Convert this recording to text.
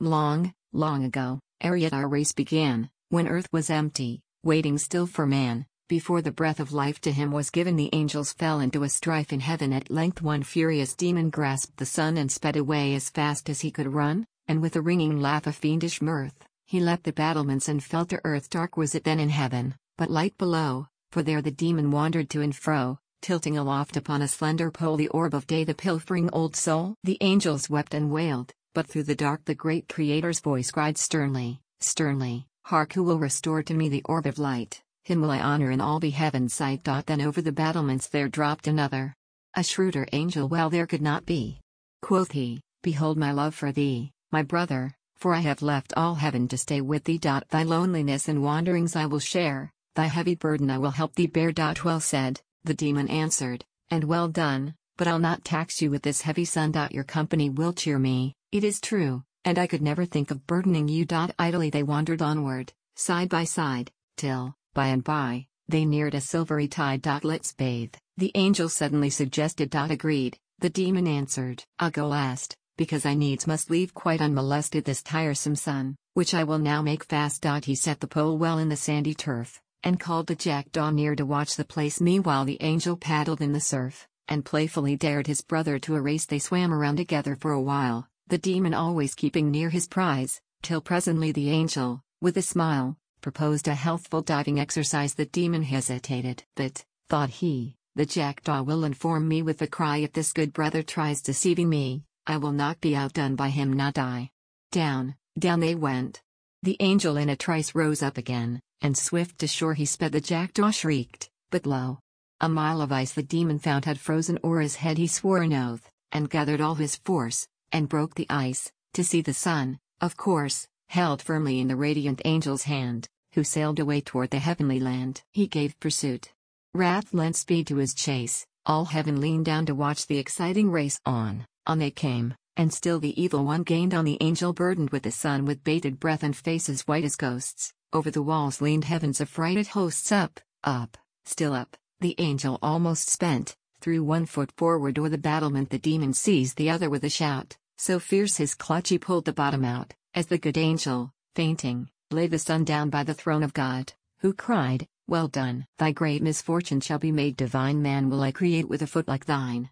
Long, long ago, our race began, when earth was empty, waiting still for man, before the breath of life to him was given the angels fell into a strife in heaven at length one furious demon grasped the sun and sped away as fast as he could run, and with a ringing laugh of fiendish mirth, he leapt the battlements and fell to earth dark was it then in heaven, but light below, for there the demon wandered to and fro, tilting aloft upon a slender pole the orb of day the pilfering old soul. The angels wept and wailed, but through the dark the great Creator's voice cried sternly, sternly, Hark who will restore to me the orb of light, him will I honor in all the heaven's sight. Dot Then over the battlements there dropped another. A shrewder angel well there could not be. Quoth he, Behold my love for thee, my brother, for I have left all heaven to stay with thee. Dot Thy loneliness and wanderings I will share, thy heavy burden I will help thee bear. Dot Well said, the demon answered, and well done, but I'll not tax you with this heavy sun. Dot Your company will cheer me, it is true, and I could never think of burdening you. Idly they wandered onward, side by side, till, by and by, they neared a silvery tide. Let's bathe, the angel suddenly suggested. Agreed, the demon answered. I'll go last, because I needs must leave quite unmolested this tiresome sun, which I will now make fast. He set the pole well in the sandy turf, and called the jackdaw near to watch the place. Meanwhile, the angel paddled in the surf, and playfully dared his brother to a race. They swam around together for a while, the demon always keeping near his prize, till presently the angel, with a smile, proposed a healthful diving exercise the demon hesitated. But, thought he, the jackdaw will inform me with a cry if this good brother tries deceiving me, I will not be outdone by him not I. Down, down they went. The angel in a trice rose up again, and swift to shore he sped the jackdaw shrieked, but lo! A mile of ice the demon found had frozen o'er his head he swore an oath, and gathered all his force, and broke the ice, to see the sun, of course, held firmly in the radiant angel's hand, who sailed away toward the heavenly land. He gave pursuit. Wrath lent speed to his chase, all heaven leaned down to watch the exciting race on, on they came, and still the evil one gained on the angel burdened with the sun with bated breath and faces white as ghosts, over the walls leaned heaven's affrighted hosts up, up, still up, the angel almost spent, threw one foot forward o'er the battlement the demon seized the other with a shout, so fierce his clutch he pulled the bottom out, as the good angel, fainting, laid the son down by the throne of God, who cried, Well done! Thy great misfortune shall be made divine man will I create with a foot like thine.